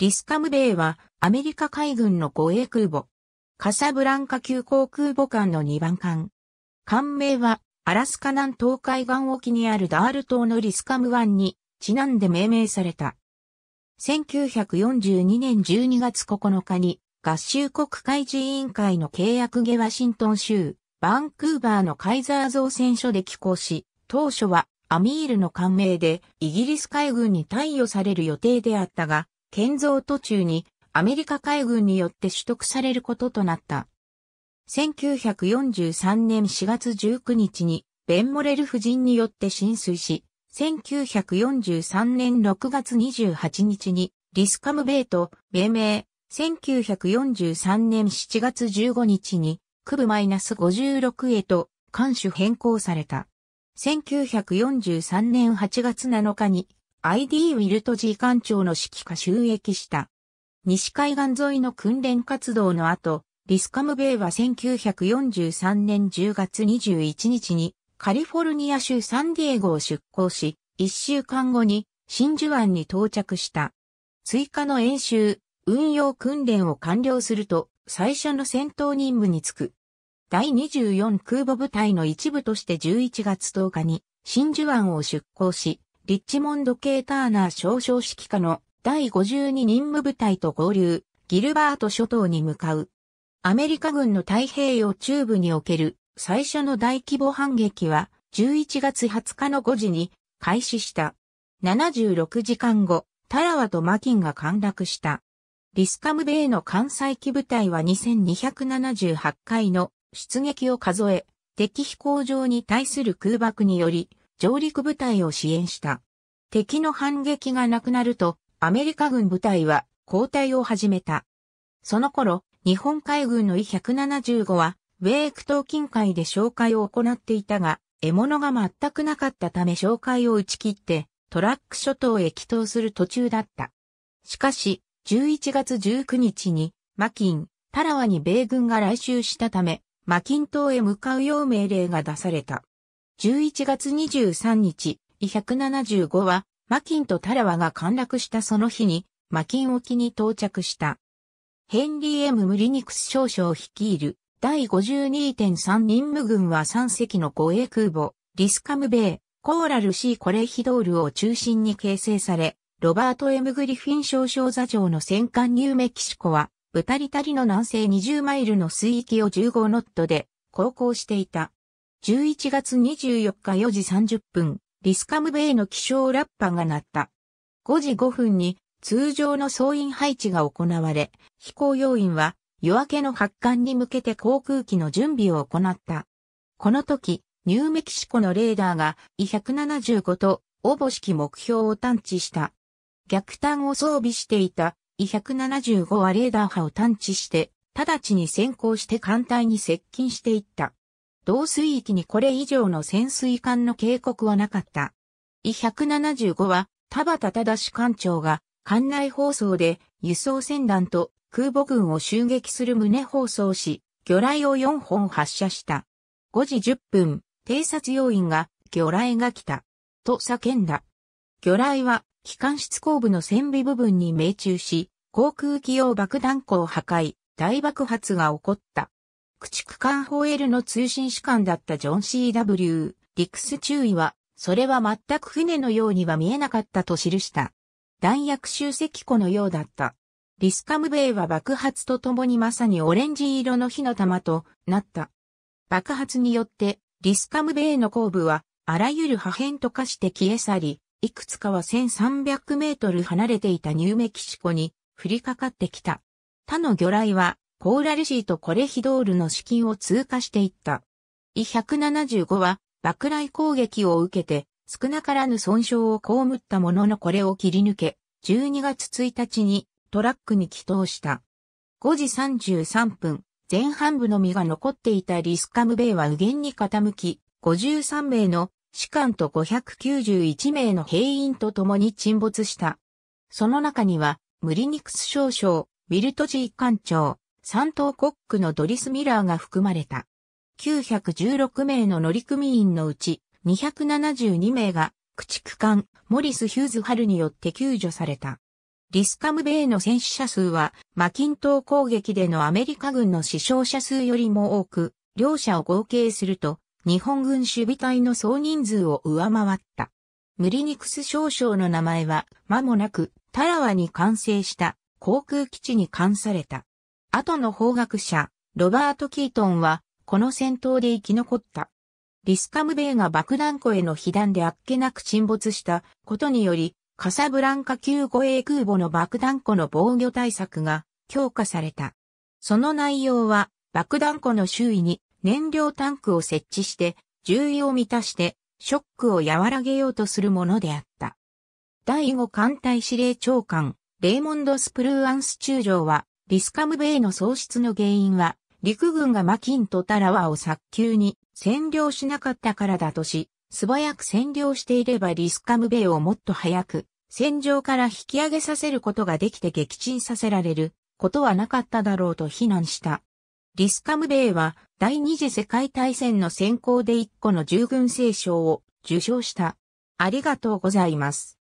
リスカムベイはアメリカ海軍の護衛空母。カサブランカ急航空母艦の2番艦。艦名はアラスカ南東海岸沖にあるダール島のリスカム湾にちなんで命名された。1942年12月9日に合衆国海事委員会の契約下ワシントン州バンクーバーのカイザー造船所で寄港し、当初はアミールの艦名でイギリス海軍に貸与される予定であったが、建造途中にアメリカ海軍によって取得されることとなった。1943年4月19日にベンモレル夫人によって浸水し、1943年6月28日にリスカムベイと命名、1943年7月15日に区部 -56 へと艦首変更された。1943年8月7日に ID ウィルト G 艦長の指揮下収益した。西海岸沿いの訓練活動の後、リスカムベイは1943年10月21日にカリフォルニア州サンディエゴを出港し、1週間後に真珠湾に到着した。追加の演習、運用訓練を完了すると、最初の戦闘任務に就く。第24空母部隊の一部として11月10日に真珠湾を出港し、リッチモンド・ケー・ターナー少将指揮下の第52任務部隊と合流、ギルバート諸島に向かう。アメリカ軍の太平洋中部における最初の大規模反撃は11月20日の5時に開始した。76時間後、タラワとマキンが陥落した。リスカムベイの関西機部隊は2278回の出撃を数え、敵飛行場に対する空爆により、上陸部隊を支援した。敵の反撃がなくなると、アメリカ軍部隊は交代を始めた。その頃、日本海軍の E175 は、米育島近海で紹介を行っていたが、獲物が全くなかったため紹介を打ち切って、トラック諸島へ帰投する途中だった。しかし、11月19日に、マキン、タラワに米軍が来襲したため、マキン島へ向かうよう命令が出された。11月23日、175は、マキンとタラワが陥落したその日に、マキン沖に到着した。ヘンリー・エムムリニクス少将率いる、第52.3任務軍は3隻の護衛空母、リスカムベイ、コーラル・シー・コレヒドールを中心に形成され、ロバート・エム・グリフィン少将座長の戦艦ニューメキシコは、ブタリタリの南西20マイルの水域を15ノットで航行していた。11月24日4時30分、リスカムベイの気象ラッパが鳴った。5時5分に通常の総員配置が行われ、飛行要員は夜明けの発艦に向けて航空機の準備を行った。この時、ニューメキシコのレーダーが E175 と応募式目標を探知した。逆端を装備していた E175 はレーダー波を探知して、直ちに先行して艦隊に接近していった。同水域にこれ以上の潜水艦の警告はなかった。E175 は田畑正艦長が艦内放送で輸送船団と空母軍を襲撃する旨放送し、魚雷を4本発射した。5時10分、偵察要員が魚雷が来た。と叫んだ。魚雷は機関室後部の船尾部分に命中し、航空機用爆弾庫を破壊、大爆発が起こった。駆逐艦ホエールの通信士官だったジョン C.W. リクス注意は、それは全く船のようには見えなかったと記した。弾薬集積庫のようだった。リスカムベイは爆発とともにまさにオレンジ色の火の玉となった。爆発によって、リスカムベイの後部は、あらゆる破片と化して消え去り、いくつかは1300メートル離れていたニューメキシコに降りかかってきた。他の魚雷はコーラルシーとコレヒドールの資金を通過していった。E175 は爆雷攻撃を受けて少なからぬ損傷を被ったもののこれを切り抜け、12月1日にトラックに帰投した。5時33分、前半部の実が残っていたリスカムベイは右舷に傾き、53名の士官と591名の兵員と共に沈没した。その中には、ムリニクス少将、ウィルトジー艦長、三等コックのドリス・ミラーが含まれた。916名の乗組員のうち272名が駆逐艦モリス・ヒューズ・ハルによって救助された。リスカムベイの戦死者数はマキントー攻撃でのアメリカ軍の死傷者数よりも多く、両者を合計すると日本軍守備隊の総人数を上回った。ムリニクス少将の名前は間もなくタラワに完成した航空基地に関された。後の法学者、ロバート・キートンは、この戦闘で生き残った。リスカムベイが爆弾庫への被弾であっけなく沈没したことにより、カサブランカ級護衛空母の爆弾庫の防御対策が強化された。その内容は、爆弾庫の周囲に燃料タンクを設置して、重油を満たして、ショックを和らげようとするものであった。第5艦隊司令長官、レイモンド・スプルーアンス中将は、リスカムベイの喪失の原因は、陸軍がマキンとタラワを早急に占領しなかったからだとし、素早く占領していればリスカムベイをもっと早く戦場から引き上げさせることができて撃沈させられることはなかっただろうと非難した。リスカムベイは第二次世界大戦の先行で一個の従軍聖賞を受賞した。ありがとうございます。